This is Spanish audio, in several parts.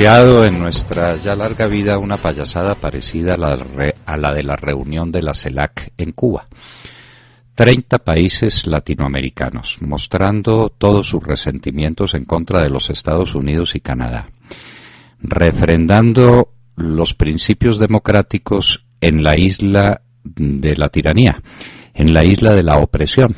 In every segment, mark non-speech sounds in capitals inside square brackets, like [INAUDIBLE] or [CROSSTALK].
en nuestra ya larga vida una payasada parecida a la, a la de la reunión de la CELAC en Cuba. Treinta países latinoamericanos, mostrando todos sus resentimientos en contra de los Estados Unidos y Canadá, refrendando los principios democráticos en la isla de la tiranía, en la isla de la opresión,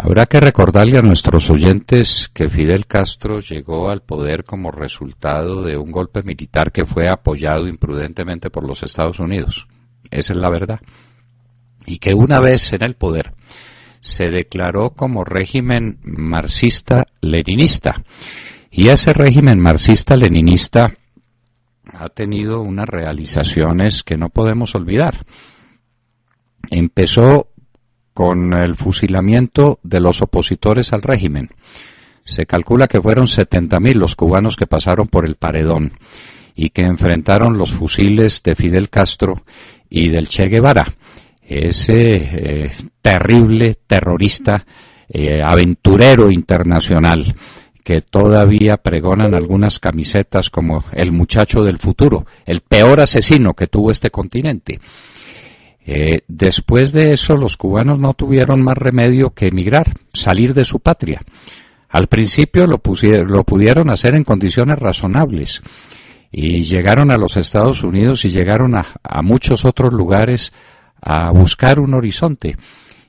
Habrá que recordarle a nuestros oyentes que Fidel Castro llegó al poder como resultado de un golpe militar que fue apoyado imprudentemente por los Estados Unidos. Esa es la verdad. Y que una vez en el poder se declaró como régimen marxista-leninista. Y ese régimen marxista-leninista ha tenido unas realizaciones que no podemos olvidar. Empezó con el fusilamiento de los opositores al régimen. Se calcula que fueron 70.000 los cubanos que pasaron por el paredón y que enfrentaron los fusiles de Fidel Castro y del Che Guevara, ese eh, terrible terrorista eh, aventurero internacional que todavía pregonan algunas camisetas como el muchacho del futuro, el peor asesino que tuvo este continente. Eh, después de eso, los cubanos no tuvieron más remedio que emigrar, salir de su patria. Al principio lo, pudieron hacer en condiciones razonables y llegaron a los Estados Unidos y llegaron a, a muchos otros lugares a buscar un horizonte.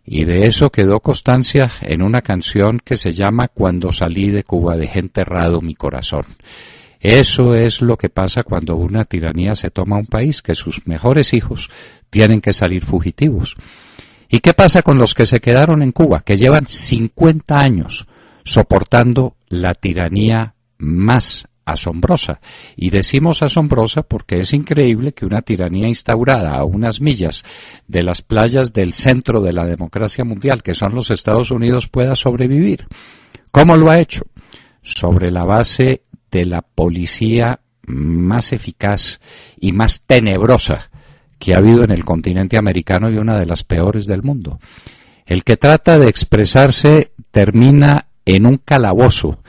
Y de eso quedó constancia en una canción que se llama Cuando salí de Cuba dejé enterrado mi corazón. Eso es lo que pasa cuando una tiranía se toma un país, que sus mejores hijos tienen que salir fugitivos. ¿Y qué pasa con los que se quedaron en Cuba, que llevan 50 años soportando la tiranía más asombrosa. Y decimos asombrosa porque es increíble que una tiranía instaurada a unas millas de las playas del centro de la democracia mundial, que son los Estados Unidos, pueda sobrevivir. ¿Cómo lo ha hecho? Sobre la base de la policía más eficaz y más tenebrosa que ha habido en el continente americano y una de las peores del mundo. El que trata de expresarse termina en un calabozo,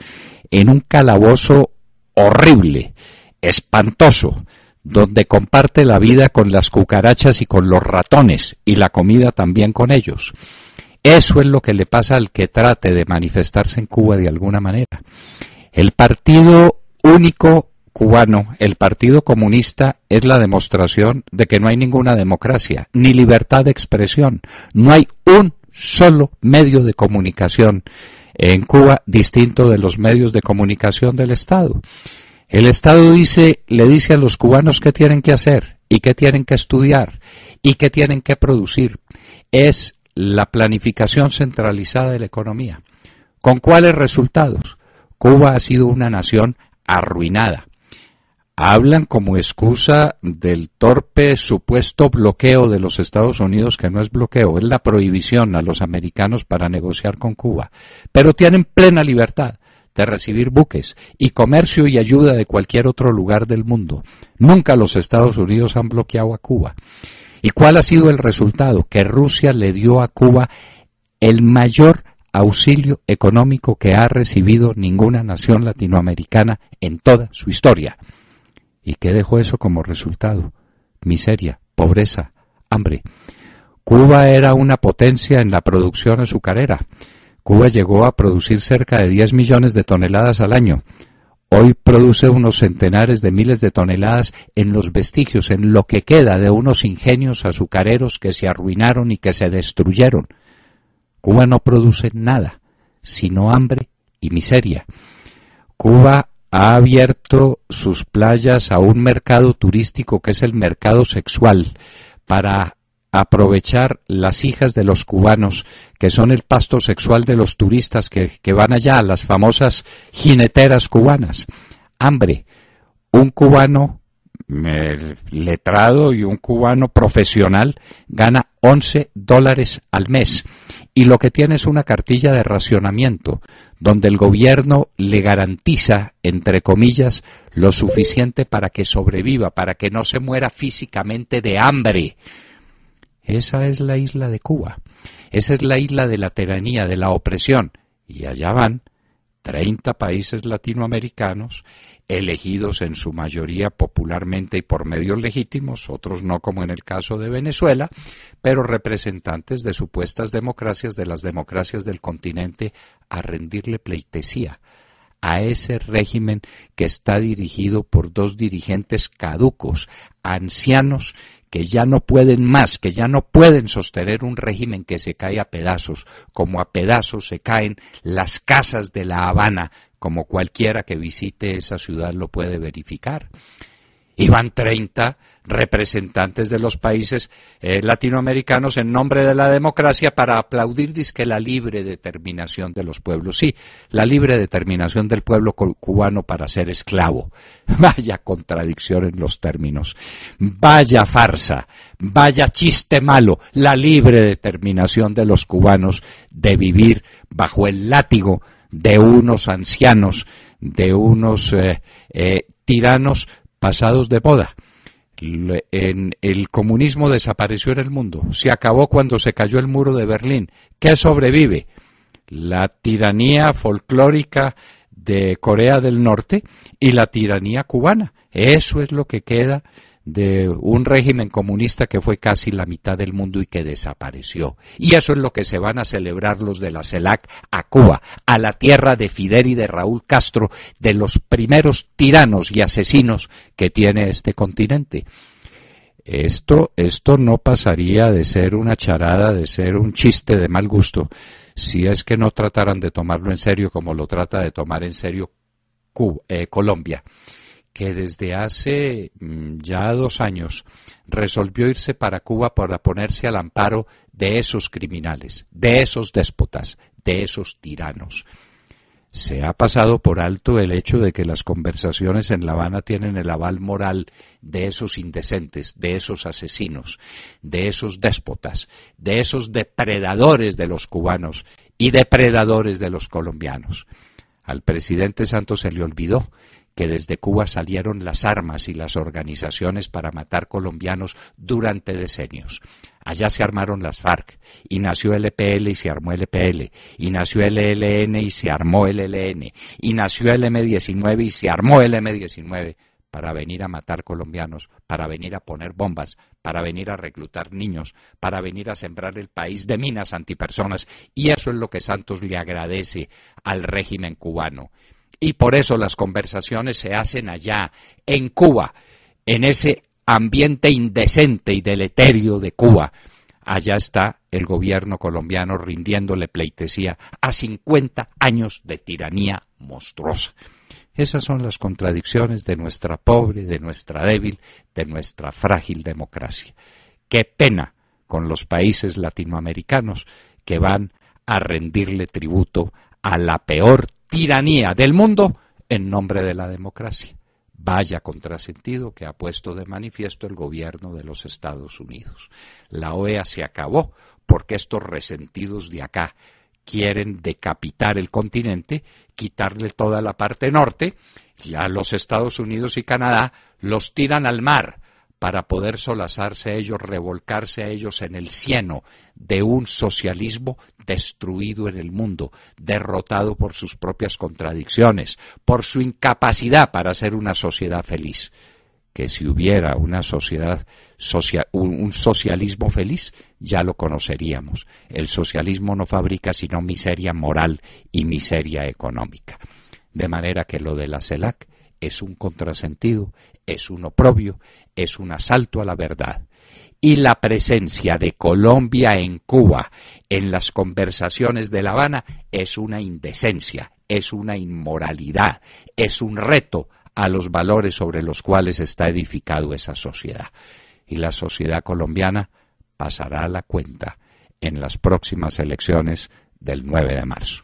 en un calabozo horrible, espantoso, donde comparte la vida con las cucarachas y con los ratones y la comida también con ellos. Eso es lo que le pasa al que trate de manifestarse en Cuba de alguna manera. El Partido Único cubano, el Partido Comunista, es la demostración de que no hay ninguna democracia, ni libertad de expresión. No hay un solo medio de comunicación en Cuba distinto de los medios de comunicación del Estado. El Estado dice, le dice a los cubanos qué tienen que hacer y qué tienen que estudiar y qué tienen que producir. Es la planificación centralizada de la economía. ¿Con cuáles resultados? Cuba ha sido una nación arruinada. Hablan como excusa del torpe supuesto bloqueo de los Estados Unidos, que no es bloqueo, es la prohibición a los americanos para negociar con Cuba. Pero tienen plena libertad de recibir buques y comercio y ayuda de cualquier otro lugar del mundo. Nunca los Estados Unidos han bloqueado a Cuba. ¿Y cuál ha sido el resultado? Que Rusia le dio a Cuba el mayor auxilio económico que ha recibido ninguna nación latinoamericana en toda su historia. ¿Y qué dejó eso como resultado? Miseria, pobreza, hambre. Cuba era una potencia en la producción azucarera. Cuba llegó a producir cerca de 10 millones de toneladas al año. Hoy produce unos centenares de miles de toneladas en los vestigios, en lo que queda de unos ingenios azucareros que se arruinaron y que se destruyeron Cuba no produce nada, sino hambre y miseria. Cuba ha abierto sus playas a un mercado turístico que es el mercado sexual para aprovechar las hijas de los cubanos, que son el pasto sexual de los turistas que, van allá, las famosas jineteras cubanas. Hambre. Un cubano letrado y un cubano profesional gana 11 dólares al mes y lo que tiene es una cartilla de racionamiento donde el gobierno le garantiza, entre comillas, lo suficiente para que sobreviva, para que no se muera físicamente de hambre. Esa es la isla de Cuba, esa es la isla de la tiranía, de la opresión y allá van 30 países latinoamericanos, elegidos en su mayoría popularmente y por medios legítimos, otros no como en el caso de Venezuela, pero representantes de supuestas democracias, de las democracias del continente, a rendirle pleitesía a ese régimen que está dirigido por dos dirigentes caducos, ancianos, que ya no pueden más, que ya no pueden sostener un régimen que se cae a pedazos, como a pedazos se caen las casas de La Habana, como cualquiera que visite esa ciudad lo puede verificar. van 30 representantes de los países eh, latinoamericanos en nombre de la democracia para aplaudir disque la libre determinación de los pueblos. Sí, la libre determinación del pueblo cubano para ser esclavo. [LAUGHS] Vaya contradicción en los términos. Vaya farsa, vaya chiste malo, la libre determinación de los cubanos de vivir bajo el látigo de unos ancianos, de unos eh, eh, tiranos pasados de boda. En el comunismo desapareció en el mundo, se acabó cuando se cayó el muro de Berlín. ¿Qué sobrevive? La tiranía folclórica de Corea del Norte y la tiranía cubana. Eso es lo que queda de un régimen comunista que fue casi la mitad del mundo y que desapareció. Y eso es lo que se van a celebrar los de la CELAC a Cuba, a la tierra de Fidel y de Raúl Castro, de los primeros tiranos y asesinos que tiene este continente. Esto, esto no pasaría de ser una charada, de ser un chiste de mal gusto, si es que no trataran de tomarlo en serio como lo trata de tomar en serio eh, Colombia que desde hace mm, ya dos años resolvió irse para Cuba para ponerse al amparo de esos criminales, de esos déspotas, de esos tiranos. Se ha pasado por alto el hecho de que las conversaciones en La Habana tienen el aval moral de esos indecentes, de esos asesinos, de esos déspotas, de esos depredadores de los cubanos y depredadores de los colombianos. Al presidente Santos se le olvidó que desde Cuba salieron las armas y las organizaciones para matar colombianos durante decenios. Allá se armaron las FARC, y nació el EPL y se armó el EPL, y nació el ELN y se armó el ELN, y nació el M19 y se armó el M19 para venir a matar colombianos, para venir a poner bombas, para venir a reclutar niños, para venir a sembrar el país de minas antipersonas. Y eso es lo que Santos le agradece al régimen cubano. Y por eso las conversaciones se hacen allá, en Cuba, en ese ambiente indecente y deleterio de Cuba. Allá está el gobierno colombiano rindiéndole pleitesía a 50 años de tiranía monstruosa. Esas son las contradicciones de nuestra pobre, de nuestra débil, de nuestra frágil democracia. Qué pena con los países latinoamericanos que van a rendirle tributo a la peor tiranía del mundo en nombre de la democracia. Vaya contrasentido que ha puesto de manifiesto el gobierno de los Estados Unidos. La OEA se acabó porque estos resentidos de acá quieren decapitar el continente, quitarle toda la parte norte, y a los Estados Unidos y Canadá los tiran al mar para poder solazarse a ellos, revolcarse a ellos en el cieno de un socialismo destruido en el mundo, derrotado por sus propias contradicciones, por su incapacidad para ser una sociedad feliz. Que si hubiera una sociedad, un, un socialismo feliz, ya lo conoceríamos. El socialismo no fabrica sino miseria moral y miseria económica. De manera que lo de la CELAC es un contrasentido, es un oprobio, es un asalto a la verdad. Y la presencia de Colombia en Cuba en las conversaciones de La Habana es una indecencia, es una inmoralidad, es un reto a los valores sobre los cuales está edificado esa sociedad. Y la sociedad colombiana pasará a la cuenta en las próximas elecciones del 9 de marzo.